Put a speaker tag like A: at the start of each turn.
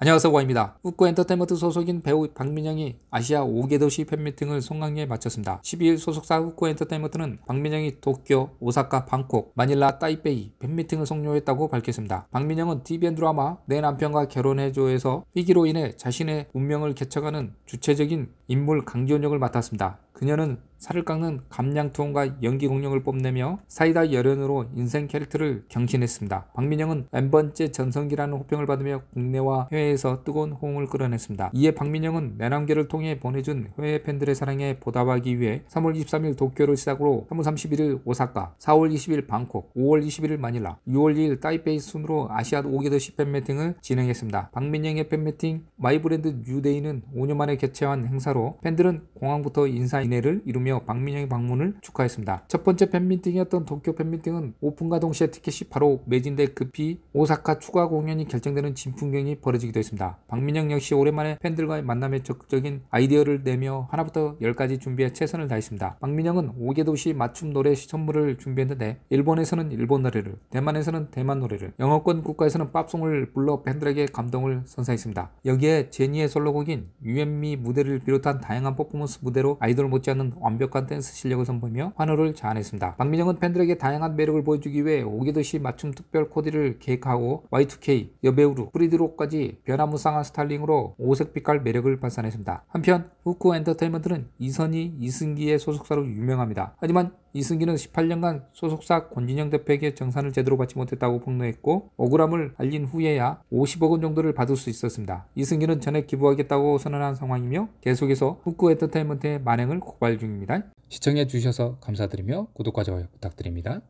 A: 안녕하세요 고아입니다. 웃고 엔터테인먼트 소속인 배우 박민영이 아시아 5개 도시 팬미팅을 송강리에 마쳤습니다. 12일 소속사 웃고 엔터테인먼트는 박민영이 도쿄, 오사카, 방콕, 마닐라, 타이베이 팬미팅을 종료했다고 밝혔습니다. 박민영은 TVN 드라마 내 남편과 결혼해줘에서 위기로 인해 자신의 운명을 개척하는 주체적인 인물 강지역을 맡았습니다. 그녀는 살을 깎는 감량투혼과 연기공룡을 뽐내며 사이다 열연으로 인생 캐릭터를 경신했습니다. 박민영은 N번째 전성기라는 호평을 받으며 국내와 해외에서 뜨거운 호응을 끌어냈습니다. 이에 박민영은 내남계를 통해 보내준 해외 팬들의 사랑에 보답하기 위해 3월 23일 도쿄를 시작으로 3월 31일 오사카, 4월 20일 방콕, 5월 21일 마닐라, 6월 2일 타이페이 순으로 아시아 5개도시 팬미팅을 진행했습니다. 박민영의 팬미팅 마이브랜드 뉴데이는 5년 만에 개최한 행사로 팬들은 공항부터 인사 인해를 이루며 축하하며 박민영의 방문을 축하했습니다. 첫 번째 팬미팅이었던 도쿄 팬미팅은 오픈과 동시에 티켓이 바로 매진돼 급히 오사카 추가 공연이 결정되는 진풍경이 벌어지기도 했습니다. 박민영 역시 오랜만에 팬들과의 만남에 적극적인 아이디어를 내며 하나부터 열까지 준비해 최선을 다했습니다. 박민영은 5개 도시 맞춤 노래 선물을 준비했는데 일본에서는 일본 노래를, 대만에서는 대만 노래를, 영어권 국가에서는 팝송을 불러 팬들에게 감동을 선사했습니다. 여기에 제니의 솔로곡인 유엔미 무대를 비롯한 다양한 퍼포먼스 무대로 아이돌 못지않은 완벽 완벽한 댄스 실력을 선보이며 환호를 자아냈습니다. 박민영은 팬들에게 다양한 매력을 보여주기 위해 오개도시 맞춤 특별 코디를 계획하고 Y2K, 여배우로, 프리드로까지 변화무쌍한 스타일링으로 오색 빛깔 매력을 발산했습니다. 한편 후쿠 엔터테인먼트는 이선희, 이승기의 소속사로 유명합니다. 하지만 이승기는 18년간 소속사 권진영 대표에게 정산을 제대로 받지 못했다고 폭로했고 억울함을 알린 후에야 50억 원 정도를 받을 수 있었습니다. 이승기는 전액 기부하겠다고 선언한 상황이며 계속해서 후쿠 엔터테인먼트의 만행을 고발 중입니다. 시청해 주셔서 감사드리며 구독과 좋아요 부탁드립니다.